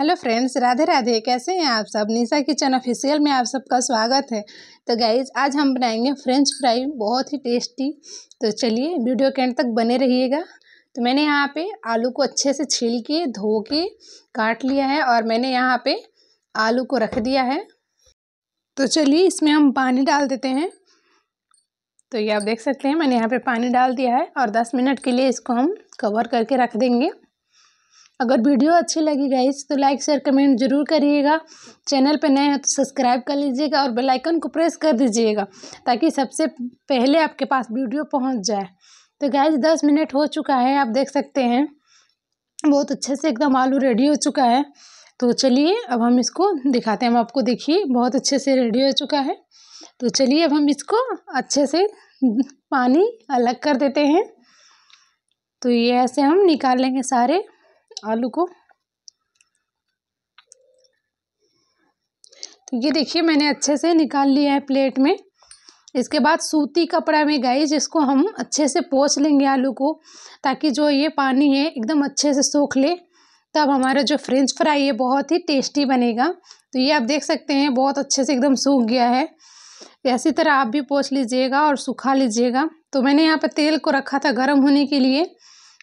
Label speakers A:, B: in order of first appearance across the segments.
A: hello friends Radhe Radhe कैसे हैं आप सब निशा किचन ऑफिशियल में आप सबका स्वागत है तो गाइज आज हम बनाएंगे फ्रेंच फ्राई बहुत ही टेस्टी तो चलिए वीडियो के एंड तक बने रहिएगा तो मैंने यहाँ पे आलू को अच्छे से छील के धो के काट लिया है और मैंने यहाँ पे आलू को रख दिया है तो चलिए इसमें हम पानी डाल देते हैं तो ये आप देख सकते हैं मैंने यहाँ पर पानी डाल दिया है और दस मिनट के लिए इसको हम कवर करके रख देंगे अगर वीडियो अच्छी लगी गई तो लाइक शेयर कमेंट जरूर करिएगा चैनल पर नए हैं तो सब्सक्राइब कर लीजिएगा और बेलाइकन को प्रेस कर दीजिएगा ताकि सबसे पहले आपके पास वीडियो पहुँच जाए तो गैस दस मिनट हो चुका है आप देख सकते हैं बहुत अच्छे से एकदम आलू रेडी हो चुका है तो चलिए अब हम इसको दिखाते हैं हम आपको देखिए बहुत अच्छे से रेडी हो चुका है तो चलिए अब हम इसको अच्छे से पानी अलग कर देते हैं तो ये ऐसे हम निकाल लेंगे सारे आलू को तो ये देखिए मैंने अच्छे से निकाल लिया है प्लेट में इसके बाद सूती कपड़ा में गाई जिसको हम अच्छे से पोछ लेंगे आलू को ताकि जो ये पानी है एकदम अच्छे से सोख ले तब हमारा जो फ्रेंच फ्राई है बहुत ही टेस्टी बनेगा तो ये आप देख सकते हैं बहुत अच्छे से एकदम सूख गया है इसी तरह आप भी पोछ लीजिएगा और सुखा लीजिएगा तो मैंने यहाँ पर तेल को रखा था गर्म होने के लिए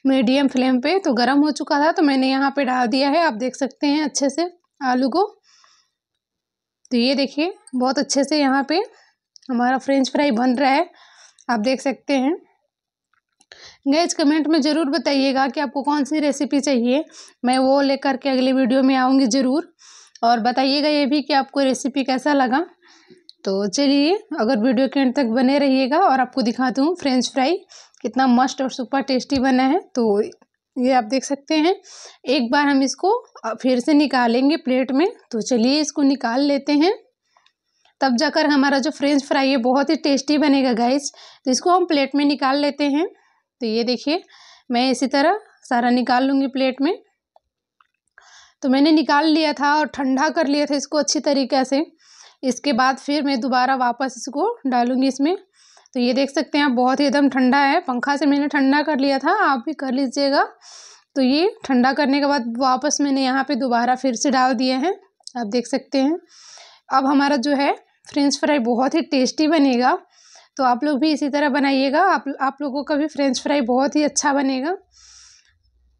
A: मीडियम फ्लेम पे तो गरम हो चुका था तो मैंने यहाँ पे डाल दिया है आप देख सकते हैं अच्छे से आलू को तो ये देखिए बहुत अच्छे से यहाँ पे हमारा फ्रेंच फ्राई बन रहा है आप देख सकते हैं गैज कमेंट में ज़रूर बताइएगा कि आपको कौन सी रेसिपी चाहिए मैं वो लेकर के अगले वीडियो में आऊँगी ज़रूर और बताइएगा ये भी कि आपको रेसिपी कैसा लगा तो चलिए अगर वीडियो के एंड तक बने रहिएगा और आपको दिखा हूँ फ्रेंच फ्राई कितना मस्ट और सुपर टेस्टी बना है तो ये आप देख सकते हैं एक बार हम इसको फिर से निकालेंगे प्लेट में तो चलिए इसको निकाल लेते हैं तब जाकर हमारा जो फ्रेंच फ्राई है बहुत ही टेस्टी बनेगा गाइस तो इसको हम प्लेट में निकाल लेते हैं तो ये देखिए मैं इसी तरह सारा निकाल लूँगी प्लेट में तो मैंने निकाल लिया था और ठंडा कर लिया था इसको अच्छी तरीके से इसके बाद फिर मैं दोबारा वापस इसको डालूँगी इसमें तो ये देख सकते हैं आप बहुत ही एकदम ठंडा है पंखा से मैंने ठंडा कर लिया था आप भी कर लीजिएगा तो ये ठंडा करने के बाद वापस मैंने यहाँ पे दोबारा फिर से डाल दिए हैं आप देख सकते हैं अब हमारा जो है फ्रेंच फ्राई बहुत ही टेस्टी बनेगा तो आप लोग भी इसी तरह बनाइएगा आप आप लोगों का भी फ्रेंच फ्राई बहुत ही अच्छा बनेगा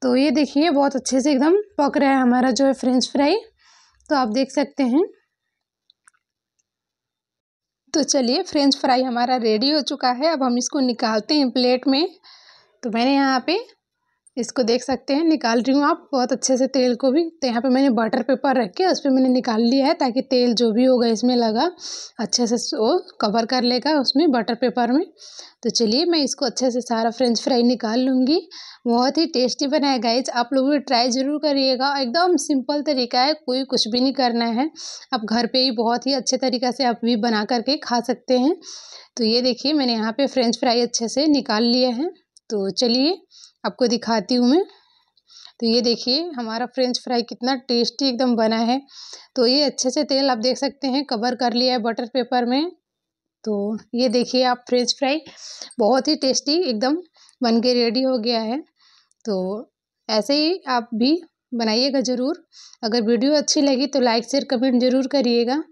A: तो ये देखिए बहुत अच्छे से एकदम पक रहा है हमारा जो है फ्रेंच फ्राई तो आप देख सकते हैं तो चलिए फ्रेंच फ्राई हमारा रेडी हो चुका है अब हम इसको निकालते हैं प्लेट में तो मैंने यहाँ पे इसको देख सकते हैं निकाल रही हूँ आप बहुत अच्छे से तेल को भी तो यहाँ पे मैंने बटर पेपर रख के उस पर मैंने निकाल लिया है ताकि तेल जो भी होगा इसमें लगा अच्छे से वो कवर कर लेगा उसमें बटर पेपर में तो चलिए मैं इसको अच्छे से सारा फ्रेंच फ्राई निकाल लूँगी बहुत ही टेस्टी बना है गाइज आप लोग भी ट्राई ज़रूर करिएगा एकदम सिंपल तरीका है कोई कुछ भी नहीं करना है आप घर पर ही बहुत ही अच्छे तरीक़े से आप भी बना करके खा सकते हैं तो ये देखिए मैंने यहाँ पर फ्रेंच फ्राई अच्छे से निकाल लिए हैं तो चलिए आपको दिखाती हूँ मैं तो ये देखिए हमारा फ्रेंच फ्राई कितना टेस्टी एकदम बना है तो ये अच्छे से तेल आप देख सकते हैं कवर कर लिया है बटर पेपर में तो ये देखिए आप फ्रेंच फ्राई बहुत ही टेस्टी एकदम बन के रेडी हो गया है तो ऐसे ही आप भी बनाइएगा ज़रूर अगर वीडियो अच्छी लगी तो लाइक शेयर कमेंट ज़रूर करिएगा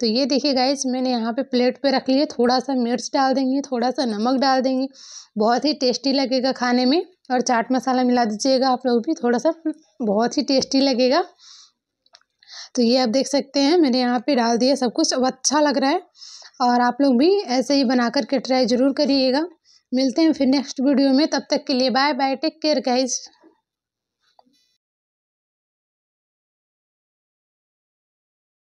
A: तो ये देखिए गाइज मैंने यहाँ पे प्लेट पे रख लिया थोड़ा सा मिर्च डाल देंगे थोड़ा सा नमक डाल देंगे बहुत ही टेस्टी लगेगा खाने में और चाट मसाला मिला दीजिएगा आप लोग भी थोड़ा सा हम्म, बहुत ही टेस्टी लगेगा तो ये आप देख सकते हैं मैंने यहाँ पे डाल दिया सब कुछ अब अच्छा लग रहा है और आप लोग भी ऐसे ही बना करके ट्राई ज़रूर करिएगा मिलते हैं फिर नेक्स्ट वीडियो में तब तक के लिए bye bye take care guys